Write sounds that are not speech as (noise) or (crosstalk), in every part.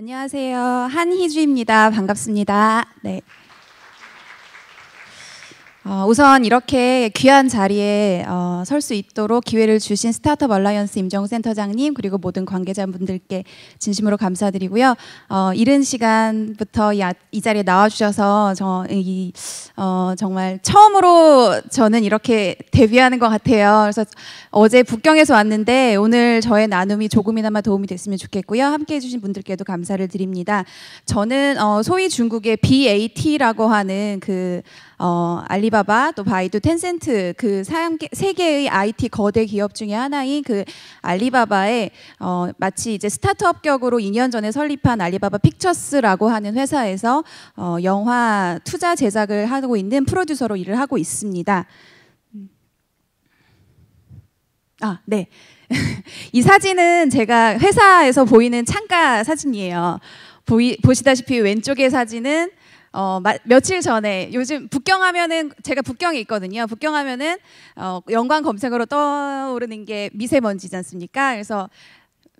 안녕하세요. 한희주입니다. 반갑습니다. 네. 어, 우선 이렇게 귀한 자리에 어, 설 수 있도록 기회를 주신 스타트업 얼라이언스 임정 센터장님 그리고 모든 관계자분들께 진심으로 감사드리고요. 어, 이른 시간부터 이, 아, 이 자리에 나와주셔서 저, 이, 어, 정말 처음으로 저는 이렇게 데뷔하는 것 같아요. 그래서 어제 북경에서 왔는데 오늘 저의 나눔이 조금이나마 도움이 됐으면 좋겠고요. 함께 해주신 분들께도 감사를 드립니다. 저는 어, 소위 중국의 BAT라고 하는 그 어, 알리바바 또 바이두 텐센트 그세 개의 IT 거대 기업 중에 하나인 그 알리바바의 어, 마치 이제 스타트업 격으로 2년 전에 설립한 알리바바 픽처스라고 하는 회사에서 어, 영화 투자 제작을 하고 있는 프로듀서로 일을 하고 있습니다. 음. 아, 네. (laughs) 이 사진은 제가 회사에서 보이는 창가 사진이에요. 보이, 보시다시피 왼쪽의 사진은 어, 마, 며칠 전에 요즘 북경하면은 제가 북경에 있거든요. 북경하면은 어, 연관 검색어로 떠오르는 게 미세먼지지 않습니까? 그래서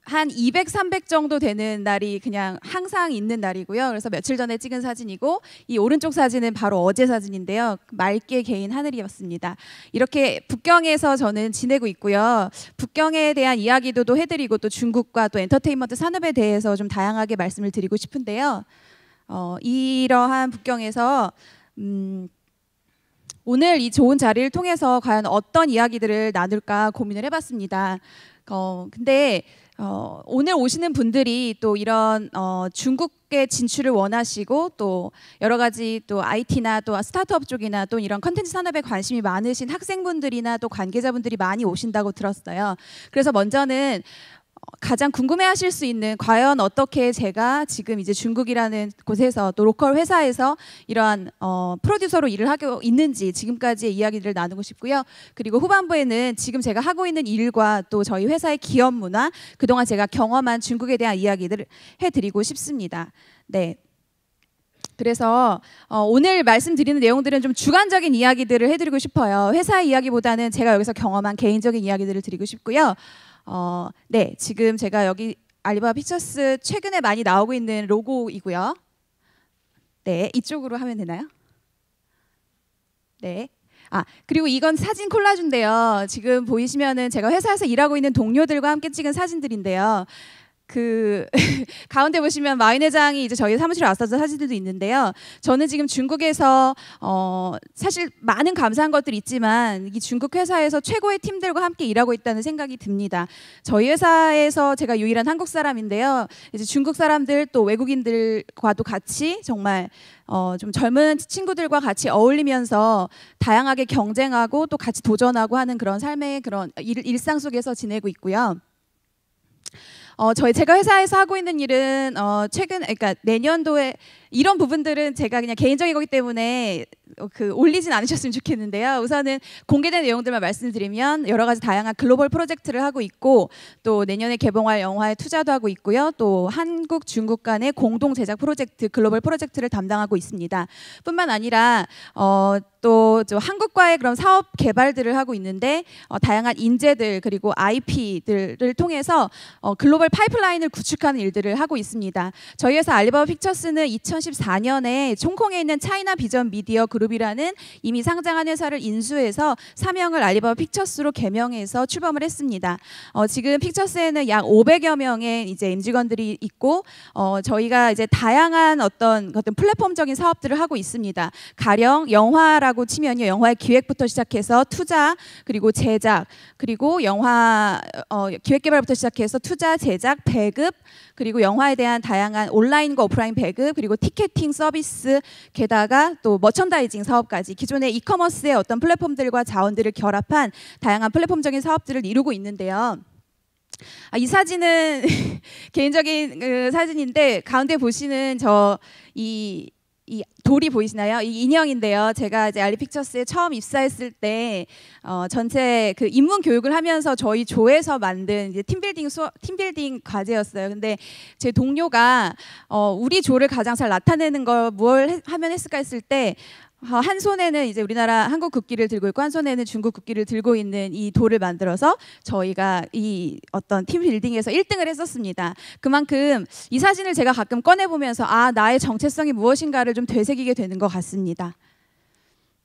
한 200, 300 정도 되는 날이 그냥 항상 있는 날이고요. 그래서 며칠 전에 찍은 사진이고 이 오른쪽 사진은 바로 어제 사진인데요. 맑게 개인 하늘이었습니다. 이렇게 북경에서 저는 지내고 있고요. 북경에 대한 이야기도 해드리고 또 중국과 또 엔터테인먼트 산업에 대해서 좀 다양하게 말씀을 드리고 싶은데요. 어, 이러한 북경에서 음, 오늘 이 좋은 자리를 통해서 과연 어떤 이야기들을 나눌까 고민을 해봤습니다. 어, 근데 어, 오늘 오시는 분들이 또 이런 어, 중국의 진출을 원하시고 또 여러 가지 또 IT나 또 스타트업 쪽이나 또 이런 컨텐츠 산업에 관심이 많으신 학생분들이나 또 관계자분들이 많이 오신다고 들었어요. 그래서 먼저는 가장 궁금해하실 수 있는 과연 어떻게 제가 지금 이제 중국이라는 곳에서 또 로컬 회사에서 이러한 어, 프로듀서로 일을 하고 있는지 지금까지의 이야기를 나누고 싶고요. 그리고 후반부에는 지금 제가 하고 있는 일과 또 저희 회사의 기업 문화 그동안 제가 경험한 중국에 대한 이야기들을 해드리고 싶습니다. 네. 그래서 어, 오늘 말씀드리는 내용들은 좀 주관적인 이야기들을 해드리고 싶어요. 회사의 이야기보다는 제가 여기서 경험한 개인적인 이야기들을 드리고 싶고요. 어, 네, 지금 제가 여기 알리바바 피처스 최근에 많이 나오고 있는 로고이고요. 네, 이쪽으로 하면 되나요? 네. 아, 그리고 이건 사진 콜라주인데요. 지금 보이시면은 제가 회사에서 일하고 있는 동료들과 함께 찍은 사진들인데요. 그 (laughs) 가운데 보시면 마윈 회장이 이제 저희 사무실에 왔었던 사진들도 있는데요. 저는 지금 중국에서 어 사실 많은 감사한 것들 있지만 이 중국 회사에서 최고의 팀들과 함께 일하고 있다는 생각이 듭니다. 저희 회사에서 제가 유일한 한국 사람인데요. 이제 중국 사람들 또 외국인들과도 같이 정말 어, 좀 젊은 친구들과 같이 어울리면서 다양하게 경쟁하고 또 같이 도전하고 하는 그런 삶의 그런 일, 일상 속에서 지내고 있고요. 어, 저희 제가 회사에서 하고 있는 일은 어, 최근 그러니까 내년도에 이런 부분들은 제가 그냥 개인적인 거기 때문에 어, 그 올리진 않으셨으면 좋겠는데요. 우선은 공개된 내용들만 말씀드리면 여러 가지 다양한 글로벌 프로젝트를 하고 있고 또 내년에 개봉할 영화에 투자도 하고 있고요. 또 한국 중국 간의 공동 제작 프로젝트 글로벌 프로젝트를 담당하고 있습니다. 뿐만 아니라 어, 또 한국과의 그런 사업 개발들을 하고 있는데 어, 다양한 인재들 그리고 IP들을 통해서 어, 글로벌 파이프라인을 구축하는 일들을 하고 있습니다. 저희 회사 알리바바 픽처스는 2014년에 총콩에 있는 차이나 비전 미디어 그룹이라는 이미 상장한 회사를 인수해서 사명을 알리바바 픽처스로 개명해서 출범을 했습니다. 어, 지금 픽처스에는 약 500여 명의 이제 임직원들이 있고 어, 저희가 이제 다양한 어떤 어떤 플랫폼적인 사업들을 하고 있습니다. 가령 영화라고 치면요, 영화의 기획부터 시작해서 투자 그리고 제작 그리고 영화 어, 기획 개발부터 시작해서 투자 제작 제작, 배급, 그리고 영화에 대한 다양한 온라인과 오프라인 배급, 그리고 티켓팅 서비스, 게다가 또 머천다이징 사업까지 기존의 이커머스의 어떤 플랫폼들과 자원들을 결합한 다양한 플랫폼적인 사업들을 이루고 있는데요. 아, 이 사진은 (laughs) 개인적인 그 사진인데 가운데 보시는 저이 이 돌이 보이시나요? 이 인형인데요. 제가 이제 알리픽처스에 처음 입사했을 때 어, 전체 그 인문 교육을 하면서 저희 조에서 만든 이제 팀빌딩 소, 팀빌딩 과제였어요. 근데 제 동료가 어, 우리 조를 가장 잘 나타내는 걸 뭘 하면 했을까 했을 때 어, 한 손에는 이제 우리나라 한국 국기를 들고 있고 한 손에는 중국 국기를 들고 있는 이 돌을 만들어서 저희가 이 어떤 팀 빌딩에서 1등을 했었습니다. 그만큼 이 사진을 제가 가끔 꺼내 보면서 아 나의 정체성이 무엇인가를 좀 되새기게 되는 것 같습니다.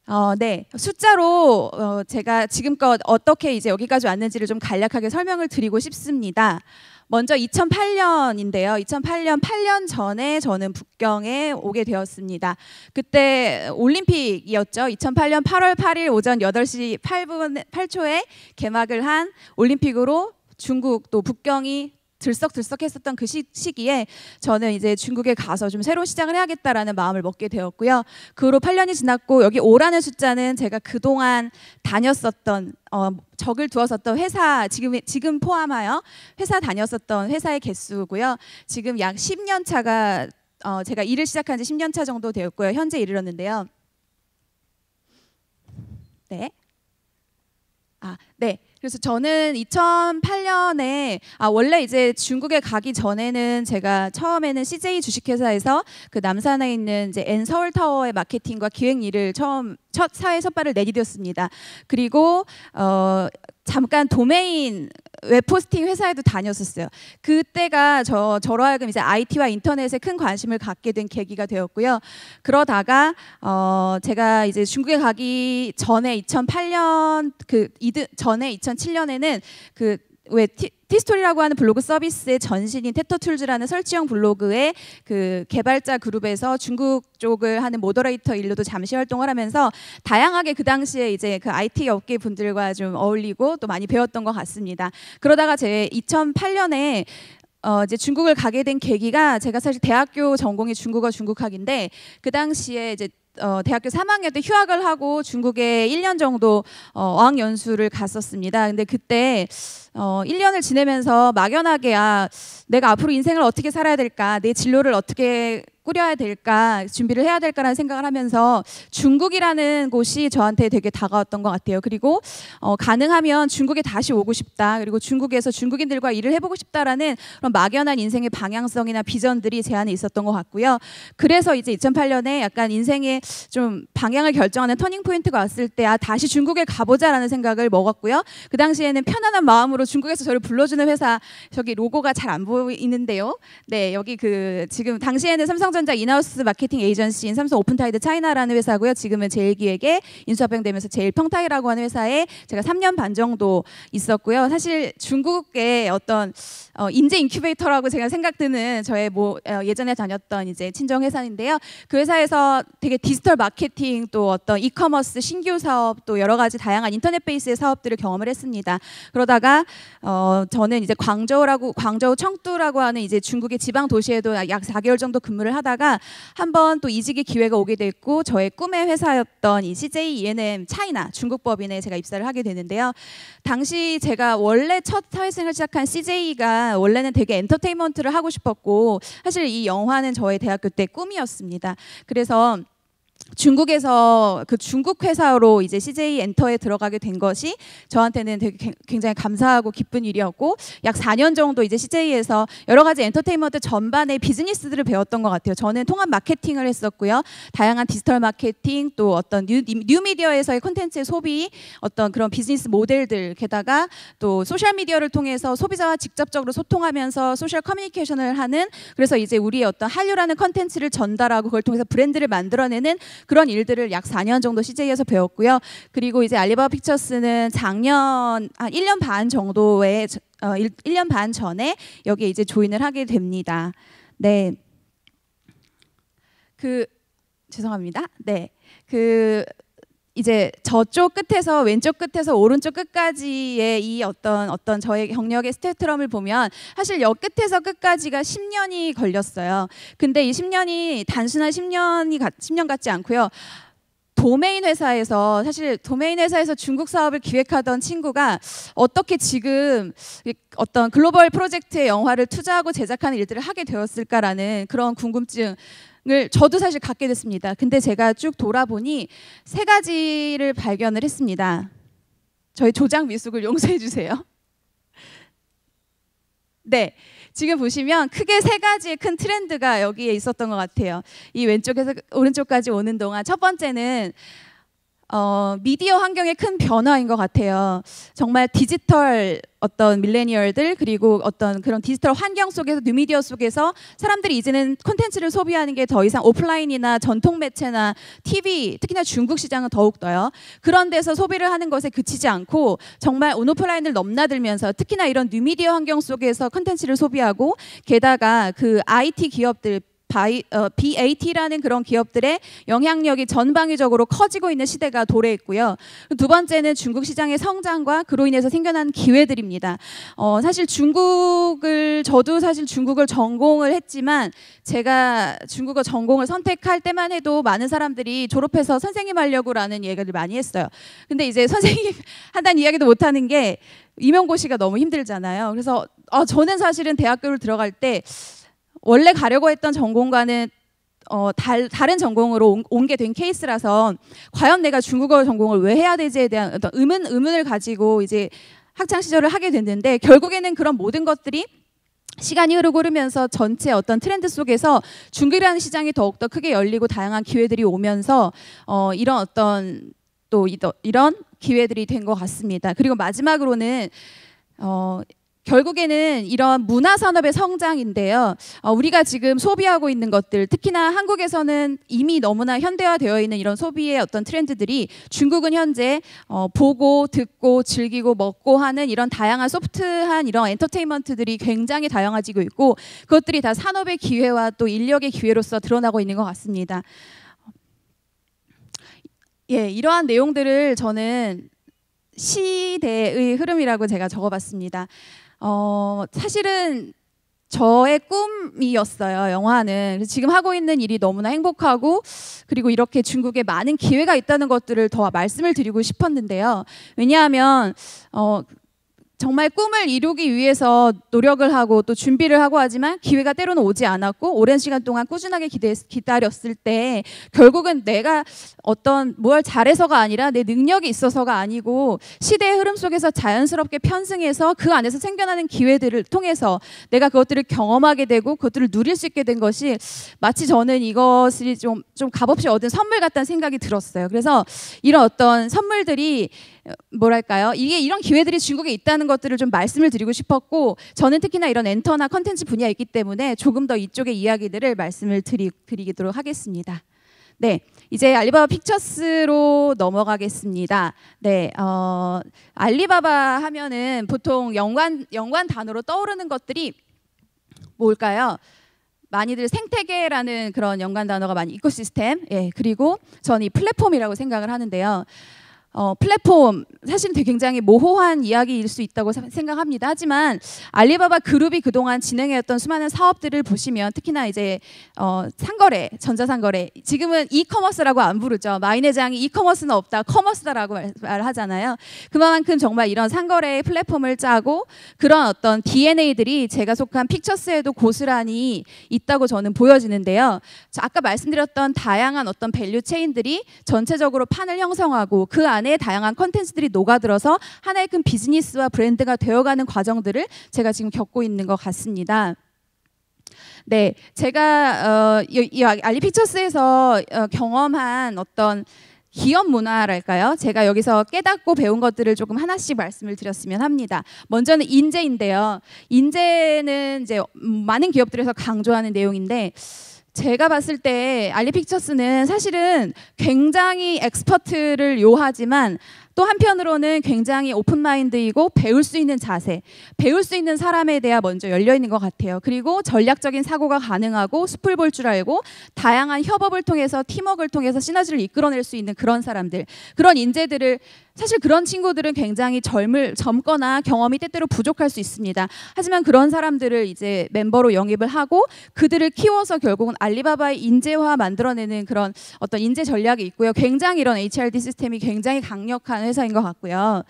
어, 네. 숫자로 어, 제가 지금껏 어떻게 이제 여기까지 왔는지를 좀 간략하게 설명을 드리고 싶습니다. 먼저 2008년인데요. 2008년 8년 전에 저는 북경에 오게 되었습니다. 그때 올림픽이었죠. 2008년 8월 8일 오전 8시 8분 8초에 개막을 한 올림픽으로 중국 또 북경이 들썩들썩했었던 그 시, 기에 저는 이제 중국에 가서 좀 새로운 시작을 해야겠다라는 마음을 먹게 되었고요. 그 후로 8년이 지났고 여기 5라는 숫자는 제가 그동안 다녔었던 어, 적을 두었었던 회사 지금 지금 포함하여 회사 다녔었던 회사의 개수고요. 지금 약 10년 차가 어, 제가 일을 시작한 지 10년 차 정도 되었고요. 현재 이르렀는데요. 네. 아, 네. 그래서 저는 2008년에 아 원래 이제 중국에 가기 전에는 제가 처음에는 CJ 주식회사에서 그 남산에 있는 이제 N 서울 타워의 마케팅과 기획 일을 처음 첫 사회 첫발을 내디뎠습니다. 그리고 어, 잠깐 도메인 웹포스팅 회사에도 다녔었어요. 그때가 저 저로 하여금 이제 IT와 인터넷에 큰 관심을 갖게 된 계기가 되었고요. 그러다가 어 제가 이제 중국에 가기 전에 2008년 그 이드 전에 2007년에는 그왜 티스토리라고 하는 블로그 서비스의 전신인 테터툴즈라는 설치형 블로그의 그 개발자 그룹에서 중국 쪽을 하는 모더레이터 일로도 잠시 활동을 하면서 다양하게 그 당시에 이제 그 IT 업계 분들과 좀 어울리고 또 많이 배웠던 것 같습니다. 그러다가 제 2008년에 어, 이제 중국을 가게 된 계기가 제가 사실 대학교 전공이 중국어 중국학인데 그 당시에 이제 어, 대학교 3학년 때 휴학을 하고 중국에 1년 정도 어, 어학 연수를 갔었습니다. 근데 그때 어, 1년을 지내면서 막연하게 아 내가 앞으로 인생을 어떻게 살아야 될까, 내 진로를 어떻게 꾸려야 될까 준비를 해야 될까라는 생각을 하면서 중국이라는 곳이 저한테 되게 다가왔던 것 같아요. 그리고 어, 가능하면 중국에 다시 오고 싶다. 그리고 중국에서 중국인들과 일을 해보고 싶다라는 그런 막연한 인생의 방향성이나 비전들이 제 안에 있었던 것 같고요. 그래서 이제 2008년에 약간 인생의 좀 방향을 결정하는 터닝 포인트가 왔을 때아 다시 중국에 가보자라는 생각을 먹었고요. 그 당시에는 편안한 마음으로 중국에서 저를 불러주는 회사 저기 로고가 잘 안 보이는데요. 네 여기 그 지금 당시에는 삼성 삼성전자 인하우스 마케팅 에이전시인 삼성 오픈타이드 차이나라는 회사고요. 지금은 제일기획에 인수합병되면서 제일평타이라고 하는 회사에 제가 3년 반 정도 있었고요. 사실 중국의 어떤 어, 인재 인큐베이터라고 제가 생각드는 저의 뭐 어, 예전에 다녔던 이제 친정 회사인데요. 그 회사에서 되게 디지털 마케팅 또 어떤 이커머스 신규 사업 또 여러 가지 다양한 인터넷 베이스의 사업들을 경험을 했습니다. 그러다가 어, 저는 이제 광저우라고 광저우 청두라고 하는 이제 중국의 지방 도시에도 약 4개월 정도 근무를 하다 하다가 한번 또 이직의 기회가 오게 됐고 저의 꿈의 회사였던 이 CJ E&M n 차이나 중국 법인에 제가 입사를 하게 되는데요. 당시 제가 원래 첫 사회생활 시작한 CJ가 원래는 되게 엔터테인먼트를 하고 싶었고 사실 이 영화는 저의 대학교 때 꿈이었습니다. 그래서 중국에서 그 중국 회사로 이제 CJ 엔터에 들어가게 된 것이 저한테는 되게 굉장히 감사하고 기쁜 일이었고 약 4년 정도 이제 CJ에서 여러 가지 엔터테인먼트 전반의 비즈니스들을 배웠던 것 같아요. 저는 통합 마케팅을 했었고요. 다양한 디지털 마케팅 또 어떤 뉴, 뉴미디어에서의 콘텐츠의 소비 어떤 그런 비즈니스 모델들 게다가 또 소셜미디어를 통해서 소비자와 직접적으로 소통하면서 소셜 커뮤니케이션을 하는 그래서 이제 우리의 어떤 한류라는 컨텐츠를 전달하고 그걸 통해서 브랜드를 만들어내는 그런 일들을 약 4년 정도 CJ에서 배웠고요. 그리고 이제 알리바바 픽처스는 작년 한 1년 반 정도에 어, 1, 1년 반 전에 여기 이제 조인을 하게 됩니다. 네. 그 죄송합니다. 네. 그 이제 저쪽 끝에서 왼쪽 끝에서 오른쪽 끝까지의 이 어떤 어떤 저의 경력의 스펙트럼을 보면 사실 역 끝에서 끝까지가 10년이 걸렸어요. 근데 이 10년이 단순한 10년이 10년 같지 않고요. 도메인 회사에서 사실 도메인 회사에서 중국 사업을 기획하던 친구가 어떻게 지금 어떤 글로벌 프로젝트의 영화를 투자하고 제작하는 일들을 하게 되었을까라는 그런 궁금증 을 저도 사실 갖게 됐습니다. 근데 제가 쭉 돌아보니 세 가지를 발견을 했습니다. 저희 조장 미숙을 용서해 주세요. (laughs) 네. 지금 보시면 크게 세 가지의 큰 트렌드가 여기에 있었던 것 같아요. 이 왼쪽에서 오른쪽까지 오는 동안 첫 번째는 어, 미디어 환경의 큰 변화인 것 같아요. 정말 디지털 어떤 밀레니얼들 그리고 어떤 그런 디지털 환경 속에서 뉴미디어 속에서 사람들이 이제는 콘텐츠를 소비하는 게 더 이상 오프라인이나 전통 매체나 TV 특히나 중국 시장은 더욱더요. 그런 데서 소비를 하는 것에 그치지 않고 정말 온오프라인을 넘나들면서 특히나 이런 뉴미디어 환경 속에서 콘텐츠를 소비하고 게다가 그 IT 기업들 바이, 어, BAT라는 그런 기업들의 영향력이 전방위적으로 커지고 있는 시대가 도래했고요. 두 번째는 중국 시장의 성장과 그로 인해서 생겨난 기회들입니다. 어, 사실 중국을 저도 사실 중국을 전공을 했지만 제가 중국어 전공을 선택할 때만 해도 많은 사람들이 졸업해서 선생님 하려고라는 얘기를 많이 했어요. 근데 이제 (laughs) 선생님 한다는 이야기도 못 하는 게 임용고시가 너무 힘들잖아요. 그래서 어, 저는 사실은 대학교를 들어갈 때 원래 가려고 했던 전공과는 어, 달, 다른 전공으로 옮게된 케이스라서 과연 내가 중국어 전공을 왜 해야 되지에 대한 어떤 의문 의문을 가지고 이제 학창 시절을 하게 됐는데 결국에는 그런 모든 것들이 시간이 흐르고 흐르면서 전체 어떤 트렌드 속에서 중국이라는 시장이 더욱더 크게 열리고 다양한 기회들이 오면서 어, 이런 어떤 또 이런 기회들이 된 것 같습니다. 그리고 마지막으로는 어, 결국에는 이런 문화 산업의 성장인데요. 어, 우리가 지금 소비하고 있는 것들, 특히나 한국에서는 이미 너무나 현대화되어 있는 이런 소비의 어떤 트렌드들이 중국은 현재 어, 보고, 듣고, 즐기고, 먹고 하는 이런 다양한 소프트한 이런 엔터테인먼트들이 굉장히 다양해지고 있고 그것들이 다 산업의 기회와 또 인력의 기회로서 드러나고 있는 것 같습니다. 예, 이러한 내용들을 저는 시대의 흐름이라고 제가 적어봤습니다. 어, 사실은 저의 꿈이었어요. 영화는 지금 하고 있는 일이 너무나 행복하고 그리고 이렇게 중국에 많은 기회가 있다는 것들을 더 말씀을 드리고 싶었는데요. 왜냐하면 어, 정말 꿈을 이루기 위해서 노력을 하고 또 준비를 하고 하지만 기회가 때로는 오지 않았고 오랜 시간 동안 꾸준하게 기대, 기다렸을 때 결국은 내가 어떤 뭘 잘해서가 아니라 내 능력이 있어서가 아니고 시대의 흐름 속에서 자연스럽게 편승해서 그 안에서 생겨나는 기회들을 통해서 내가 그것들을 경험하게 되고 그것들을 누릴 수 있게 된 것이 마치 저는 이것이 좀, 좀 값없이 얻은 선물 같다는 생각이 들었어요. 그래서 이런 어떤 선물들이 뭐랄까요? 이게 이런 기회들이 중국에 있다는 있는 것들을 좀 말씀을 드리고 싶었고 저는 특히나 이런 엔터나 컨텐츠 분야에 있기 때문에 조금 더 이쪽의 이야기들을 말씀을 드리, 드리도록 하겠습니다. 네, 이제 알리바바 픽처스로 넘어가겠습니다. 네, 어, 알리바바 하면은 보통 연관 연관 단어로 떠오르는 것들이 뭘까요? 많이들 생태계라는 그런 연관 단어가 많이 이코시스템, 예, 그리고 저는 이 플랫폼이라고 생각을 하는데요. 어, 플랫폼 사실 되게 굉장히 모호한 이야기일 수 있다고 생각합니다. 하지만 알리바바 그룹이 그동안 진행해왔던 수많은 사업들을 보시면 특히나 이제 어, 상거래, 전자상거래 지금은 이커머스라고 안 부르죠. 마인회장이 이커머스는 없다, 커머스다라고 말하잖아요. 그만큼 정말 이런 상거래 플랫폼을 짜고 그런 어떤 DNA들이 제가 속한 픽처스에도 고스란히 있다고 저는 보여지는데요. 아까 말씀드렸던 다양한 어떤 밸류 체인들이 전체적으로 판을 형성하고 그 안에 안에 다양한 컨텐츠들이 녹아들어서 하나의 큰 비즈니스와 브랜드가 되어가는 과정들을 제가 지금 겪고 있는 것 같습니다. 네, 제가 어, 이, 이 알리픽처스에서 어, 경험한 어떤 기업 문화랄까요? 제가 여기서 깨닫고 배운 것들을 조금 하나씩 말씀을 드렸으면 합니다. 먼저는 인재인데요. 인재는 이제 많은 기업들에서 강조하는 내용인데 제가 봤을 때 알리픽처스는 사실은 굉장히 엑스퍼트를 요하지만 또 한편으로는 굉장히 오픈 마인드이고 배울 수 있는 자세, 배울 수 있는 사람에 대해 먼저 열려 있는 것 같아요. 그리고 전략적인 사고가 가능하고 숲을 볼 줄 알고 다양한 협업을 통해서 팀워크를 통해서 시너지를 이끌어낼 수 있는 그런 사람들, 그런 인재들을 사실 그런 친구들은 굉장히 젊을 젊거나 경험이 때때로 부족할 수 있습니다. 하지만 그런 사람들을 이제 멤버로 영입을 하고 그들을 키워서 결국은 알리바바의 인재화 만들어내는 그런 어떤 인재 전략이 있고요. 굉장히 이런 HRD 시스템이 굉장히 강력한 회사인 것 같고요.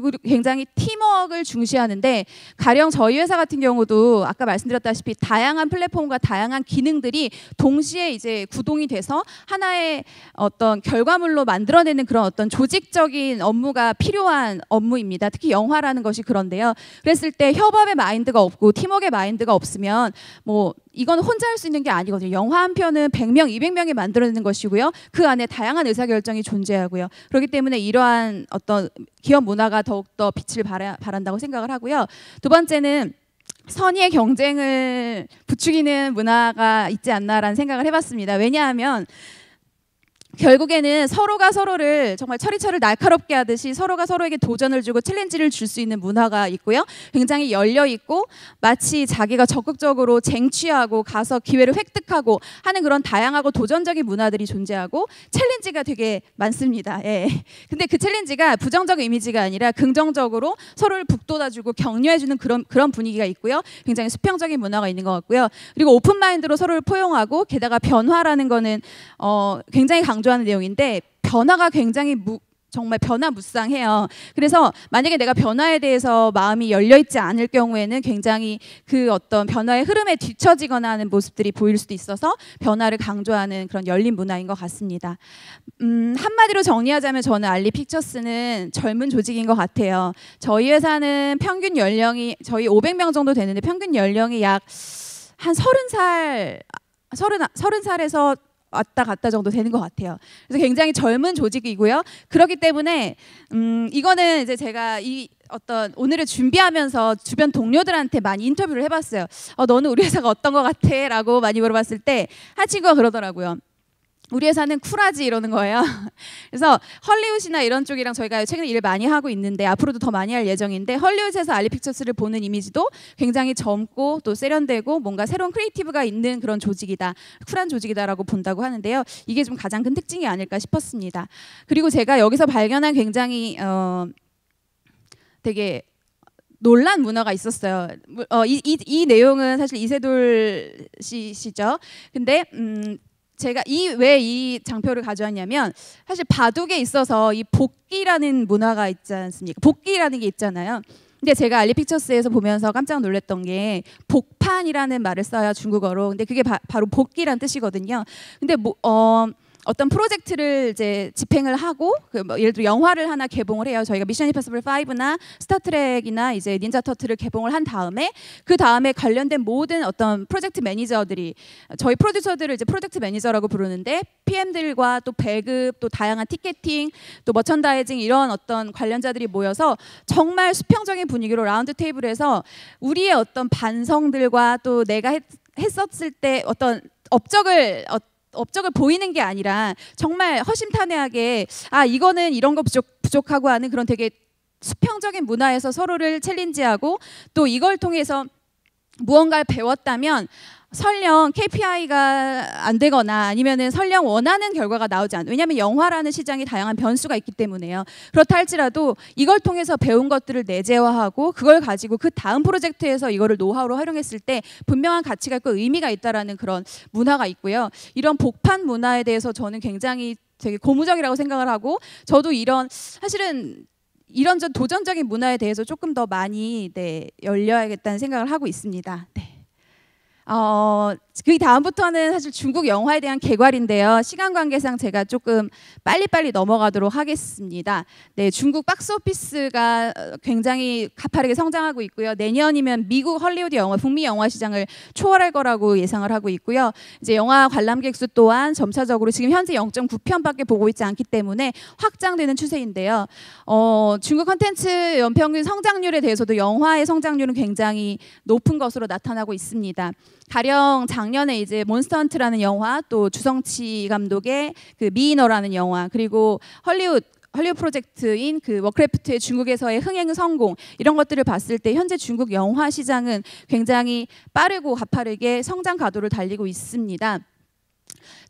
그리고 굉장히 팀워크를 중시하는데 가령 저희 회사 같은 경우도 아까 말씀드렸다시피 다양한 플랫폼과 다양한 기능들이 동시에 이제 구동이 돼서 하나의 어떤 결과물로 만들어내는 그런 어떤 조직적인 업무가 필요한 업무입니다. 특히 영화라는 것이 그런데요. 그랬을 때 협업의 마인드가 없고 팀워크의 마인드가 없으면 뭐 이건 혼자 할 수 있는 게 아니거든요. 영화 한 편은 100명, 200명이 만들어내는 것이고요. 그 안에 다양한 의사결정이 존재하고요. 그렇기 때문에 이러한 어떤 기업 문화가 더욱더 빛을 발하, 발한다고 생각을 하고요. 두 번째는 선의의 경쟁을 부추기는 문화가 있지 않나라는 생각을 해봤습니다. 왜냐하면 결국에는 서로가 서로를 정말 철이철을 날카롭게 하듯이 서로가 서로에게 도전을 주고 챌린지를 줄 수 있는 문화가 있고요. 굉장히 열려 있고 마치 자기가 적극적으로 쟁취하고 가서 기회를 획득하고 하는 그런 다양하고 도전적인 문화들이 존재하고 챌린지가 되게 많습니다. 예. 근데 그 챌린지가 부정적 이미지가 아니라 긍정적으로 서로를 북돋아주고 격려해주는 그런 그런 분위기가 있고요. 굉장히 수평적인 문화가 있는 것 같고요. 그리고 오픈 마인드로 서로를 포용하고 게다가 변화라는 거는 어, 굉장히 강 강조하는 내용인데 변화가 굉장히 무, 정말 변화무쌍해요. 그래서 만약에 내가 변화에 대해서 마음이 열려 있지 않을 경우에는 굉장히 그 어떤 변화의 흐름에 뒤처지거나 하는 모습들이 보일 수도 있어서 변화를 강조하는 그런 열린 문화인 것 같습니다. 음, 한마디로 정리하자면 저는 알리 픽처스는 젊은 조직인 것 같아요. 저희 회사는 평균 연령이 저희 500명 정도 되는데 평균 연령이 약 한 30살 30, 30살에서 왔다 갔다 정도 되는 것 같아요. 그래서 굉장히 젊은 조직이고요. 그렇기 때문에 음, 이거는 이제 제가 이 어떤 오늘을 준비하면서 주변 동료들한테 많이 인터뷰를 해봤어요. 어, 너는 우리 회사가 어떤 것 같아?라고 많이 물어봤을 때한 아, 친구가 그러더라고요. 우리 회사는 쿨하지 이러는 거예요. (laughs) 그래서 헐리우드나 이런 쪽이랑 저희가 최근에 일을 많이 하고 있는데 앞으로도 더 많이 할 예정인데 헐리우드에서 알리픽처스를 보는 이미지도 굉장히 젊고 또 세련되고 뭔가 새로운 크리에이티브가 있는 그런 조직이다. 쿨한 조직이다라고 본다고 하는데요. 이게 좀 가장 큰 특징이 아닐까 싶었습니다. 그리고 제가 여기서 발견한 굉장히 어 되게 놀란 문화가 있었어요. 어, 이, 이, 이 내용은 사실 이세돌 씨시죠. 근데 음 제가 이 왜 이 장표를 가져왔냐면 사실 바둑에 있어서 이 복귀라는 문화가 있지 않습니까? 복귀라는 게 있잖아요. 근데 제가 알리픽처스에서 보면서 깜짝 놀랐던 게 복판이라는 말을 써요 중국어로. 근데 그게 바, 바, 로 복귀란 뜻이거든요. 근데 뭐, 어, 어떤 프로젝트를 이제 집행을 하고 그뭐 예를 들어 영화를 하나 개봉을 해요. 저희가 미션 임파서블 5나 스타트렉이나 이제 닌자 터틀을 개봉을 한 다음에 그 다음에 관련된 모든 어떤 프로젝트 매니저들이 저희 프로듀서들을 이제 프로젝트 매니저라고 부르는데 PM들과 또 배급 또 다양한 티켓팅 또 머천다이징 이런 어떤 관련자들이 모여서 정말 수평적인 분위기로 라운드 테이블에서 우리의 어떤 반성들과 또 내가 했, 했었을 때 어떤 업적을 어, 업적을 보이는 게 아니라 정말 허심탄회하게 아 이거는 이런 거 부족, 부족하고 하는 그런 되게 수평적인 문화에서 서로를 챌린지하고 또 이걸 통해서 무언가를 배웠다면 설령 KPI가 안 되거나 아니면 설령 원하는 결과가 나오지 않. 아 왜냐하면 영화라는 시장이 다양한 변수가 있기 때문에요. 그렇다 할지라도 이걸 통해서 배운 것들을 내재화하고 그걸 가지고 그 다음 프로젝트에서 이거를 노하우로 활용했을 때 분명한 가치가 있고 의미가 있다라는 그런 문화가 있고요. 이런 복판 문화에 대해서 저는 굉장히 되게 고무적이라고 생각을 하고 저도 이런 사실은 이런 도전적인 문화에 대해서 조금 더 많이 네, 열려야겠다는 생각을 하고 있습니다. 네. 어, 그 다음부터는 사실 중국 영화에 대한 개괄인데요. 시간 관계상 제가 조금 빨리빨리 넘어가도록 하겠습니다. 네, 중국 박스오피스가 어, 굉장히 가파르게 성장하고 있고요. 내년이면 미국 헐리우드 영화, 북미 영화 시장을 초월할 거라고 예상을 하고 있고요. 이제 영화 관람객 수 또한 점차적으로 지금 현재 0.9편밖에 보고 있지 않기 때문에 확장되는 추세인데요. 어, 중국 컨텐츠 연평균 성장률에 대해서도 영화의 성장률은 굉장히 높은 것으로 나타나고 있습니다. 가령 장 작년에 이제 몬스터헌트라는 영화 또 주성치 감독의 그 미이너라는 영화 그리고 헐리우드 헐리우드 프로젝트인 그 워크래프트의 중국에서의 흥행 성공 이런 것들을 봤을 때 현재 중국 영화 시장은 굉장히 빠르고 가파르게 성장 가도를 달리고 있습니다.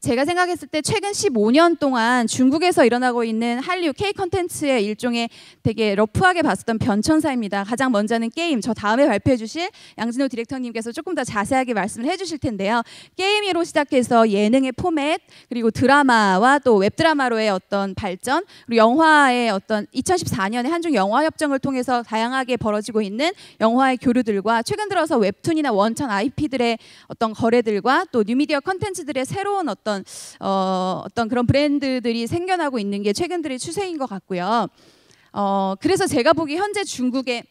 제가 생각했을 때 최근 15년 동안 중국에서 일어나고 있는 한류 K 컨텐츠의 일종의 되게 러프하게 봤었던 변천사입니다. 가장 먼저는 게임. 저 다음에 발표해 주실 양진호 디렉터님께서 조금 더 자세하게 말씀을 해 주실 텐데요. 게임으로 시작해서 예능의 포맷, 그리고 드라마와 또 웹드라마로의 어떤 발전, 그리고 영화의 어떤 2014년에 한중 영화 협정을 통해서 다양하게 벌어지고 있는 영화의 교류들과 최근 들어서 웹툰이나 원천 IP들의 어떤 거래들과 또 뉴미디어 컨텐츠들의 새로운 새로운 어떤 어, 어떤 그런 브랜드들이 생겨나고 있는 게 최근 들의 추세인 것 같고요. 어, 그래서 제가 보기 현재 중국의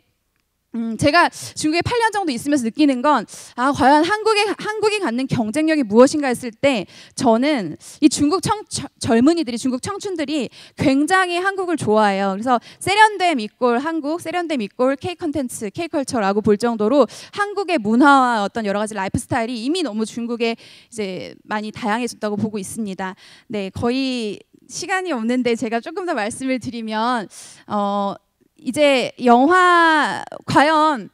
음, 제가 중국에 8년 정도 있으면서 느끼는 건, 아, 과연 한국에, 한국이 갖는 경쟁력이 무엇인가 했을 때, 저는 이 중국 청, 젊은이들이, 중국 청춘들이 굉장히 한국을 좋아해요. 그래서 세련됨 이꼴 한국, 세련됨 이꼴 K 컨텐츠, K 컬처라고 볼 정도로 한국의 문화와 어떤 여러 가지 라이프 스타일이 이미 너무 중국에 이제 많이 다양해졌다고 보고 있습니다. 네, 거의 시간이 없는데 제가 조금 더 말씀을 드리면, 어, 이제 영화 과연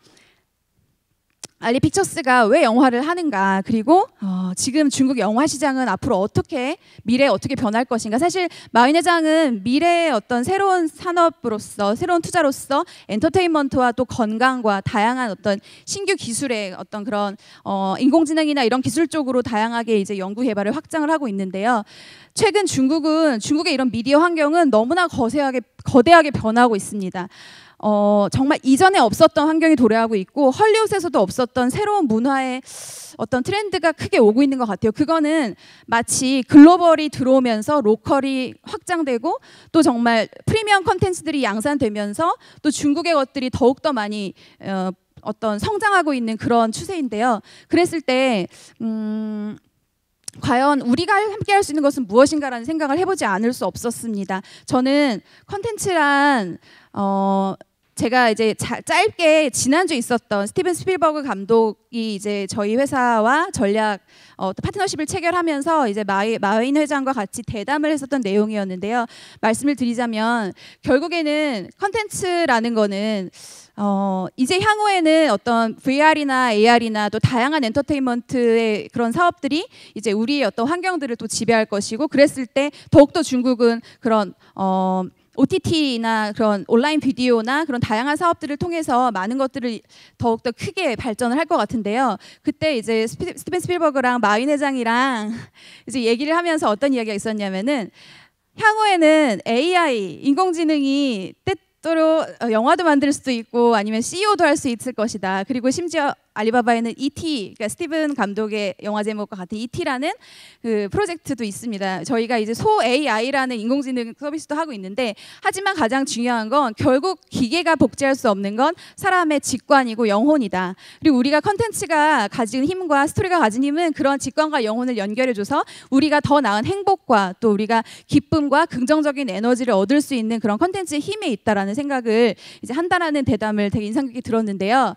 알리 픽처스가 왜 영화를 하는가 그리고 어, 지금 중국 영화 시장은 앞으로 어떻게 미래에 어떻게 변할 것인가 사실 마윈 회장은 미래의 어떤 새로운 산업으로서 새로운 투자로서 엔터테인먼트와 또 건강과 다양한 어떤 신규 기술의 어떤 그런 어, 인공지능이나 이런 기술 쪽으로 다양하게 이제 연구 개발을 확장을 하고 있는데요 최근 중국은 중국의 이런 미디어 환경은 너무나 거세하게 거대하게 변하고 있습니다. 어, 정말 이전에 없었던 환경이 도래하고 있고 헐리웃에서도 없었던 새로운 문화의 어떤 트렌드가 크게 오고 있는 것 같아요. 그거는 마치 글로벌이 들어오면서 로컬이 확장되고 또 정말 프리미엄 컨텐츠들이 양산되면서 또 중국의 것들이 더욱더 많이 어, 어떤 성장하고 있는 그런 추세인데요. 그랬을 때 음, 과연 우리가 함께 할 수 있는 것은 무엇인가라는 생각을 해보지 않을 수 없었습니다. 저는 컨텐츠란 어, 제가 이제 자, 짧게 지난주 있었던 스티븐 스필버그 감독이 이제 저희 회사와 전략 어, 파트너십을 체결하면서 이제 마이, 마인 회장과 같이 대담을 했었던 내용이었는데요. 말씀을 드리자면 결국에는 컨텐츠라는 거는 어, 이제 향후에는 어떤 VR이나 AR이나 또 다양한 엔터테인먼트의 그런 사업들이 이제 우리의 어떤 환경들을 또 지배할 것이고 그랬을 때 더욱더 중국은 그런 어, OTT나 그런 온라인 비디오나 그런 다양한 사업들을 통해서 많은 것들을 더욱더 크게 발전을 할 것 같은데요. 그때 이제 스티븐 스필버그랑 마윈 회장이랑 (laughs) 이제 얘기를 하면서 어떤 이야기가 있었냐면은 향후에는 AI 인공지능이 때로 어, 영화도 만들 수도 있고 아니면 CEO도 할 수 있을 것이다. 그리고 심지어 알리바바에는 ET, 그러니까 스티븐 감독의 영화 제목과 같은 ET라는 그 프로젝트도 있습니다. 저희가 이제 소 AI라는 인공지능 서비스도 하고 있는데 하지만 가장 중요한 건 결국 기계가 복제할 수 없는 건 사람의 직관이고 영혼이다. 그리고 우리가 컨텐츠가 가진 힘과 스토리가 가진 힘은 그런 직관과 영혼을 연결해줘서 우리가 더 나은 행복과 또 우리가 기쁨과 긍정적인 에너지를 얻을 수 있는 그런 컨텐츠의 힘에 있다라는 생각을 이제 한다라는 대담을 되게 인상 깊게 들었는데요.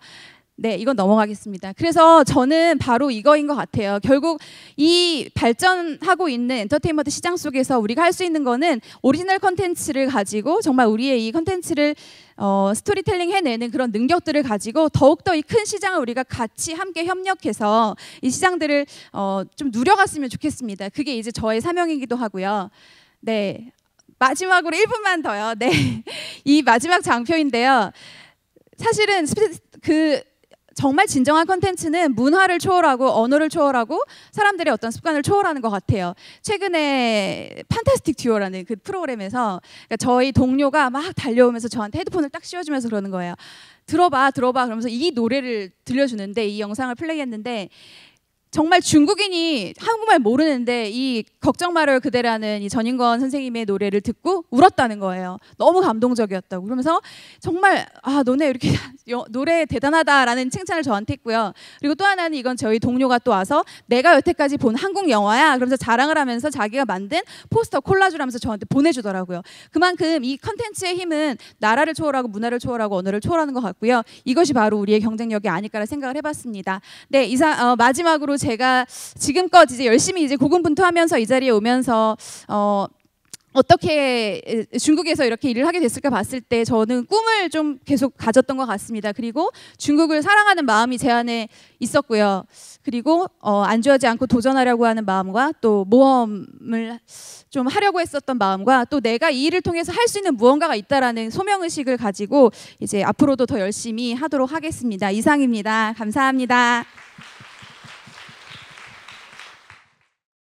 네, 이건 넘어가겠습니다. 그래서 저는 바로 이거인 것 같아요. 결국 이 발전하고 있는 엔터테인먼트 시장 속에서 우리가 할 수 있는 거는 오리지널 컨텐츠를 가지고 정말 우리의 이 컨텐츠를 어, 스토리텔링 해내는 그런 능력들을 가지고 더욱더 이 큰 시장을 우리가 같이 함께 협력해서 이 시장들을 어, 좀 누려갔으면 좋겠습니다. 그게 이제 저의 사명이기도 하고요. 네. 마지막으로 1분만 더요. 네. (laughs) 이 마지막 장표인데요. 사실은 스피, 그 정말 진정한 컨텐츠는 문화를 초월하고 언어를 초월하고 사람들의 어떤 습관을 초월하는 것 같아요. 최근에 판타스틱 듀오라는 그 프로그램에서 그러니까 저희 동료가 막 달려오면서 저한테 헤드폰을 딱 씌워주면서 그러는 거예요. 들어봐, 들어봐. 그러면서 이 노래를 들려주는데 이 영상을 플레이했는데 정말 중국인이 한국말 모르는데 이 걱정 말을 그대라는 이 전인권 선생님의 노래를 듣고 울었다는 거예요. 너무 감동적이었다고. 그러면서 정말 아 너네 이렇게 (laughs) 노래 대단하다라는 칭찬을 저한테 했고요. 그리고 또 하나는 이건 저희 동료가 또 와서 내가 여태까지 본 한국 영화야. 그러면서 자랑을 하면서 자기가 만든 포스터 콜라주라면서 저한테 보내주더라고요. 그만큼 이 컨텐츠의 힘은 나라를 초월하고 문화를 초월하고 언어를 초월하는 것 같고요. 이것이 바로 우리의 경쟁력이 아닐까라 생각을 해봤습니다. 네 이상 어, 마지막으로. 제가 지금껏 이제 열심히 이제 고군분투하면서 이 자리에 오면서 어 어떻게 중국에서 이렇게 일을 하게 됐을까 봤을 때 저는 꿈을 좀 계속 가졌던 것 같습니다. 그리고 중국을 사랑하는 마음이 제 안에 있었고요. 그리고 어, 안주하지 않고 도전하려고 하는 마음과 또 모험을 좀 하려고 했었던 마음과 또 내가 이 일을 통해서 할 수 있는 무언가가 있다라는 소명 의식을 가지고 이제 앞으로도 더 열심히 하도록 하겠습니다. 이상입니다. 감사합니다.